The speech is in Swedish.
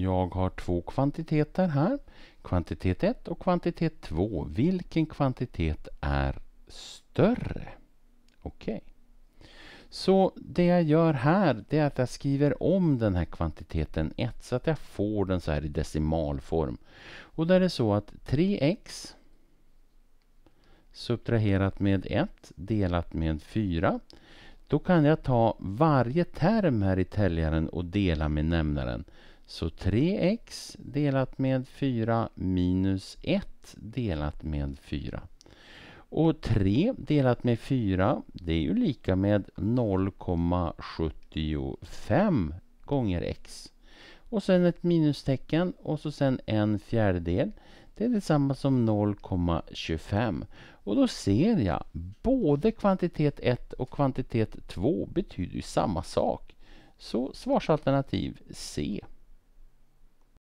Jag har två kvantiteter här. Kvantitet 1 och kvantitet 2. Vilken kvantitet är större? Okej. Okay. Så det jag gör här det är att jag skriver om den här kvantiteten 1 så att jag får den så här i decimalform. Och där är det så att 3x subtraherat med 1 delat med 4 då kan jag ta varje term här i täljaren och dela med nämnaren. Så 3x delat med 4 minus 1 delat med 4. Och 3 delat med 4 det är ju lika med 0,75 gånger x. Och sen ett minustecken och så sen en fjärdedel. Det är detsamma som 0,25. Och då ser jag både kvantitet 1 och kvantitet 2 betyder ju samma sak. Så svarsalternativ C.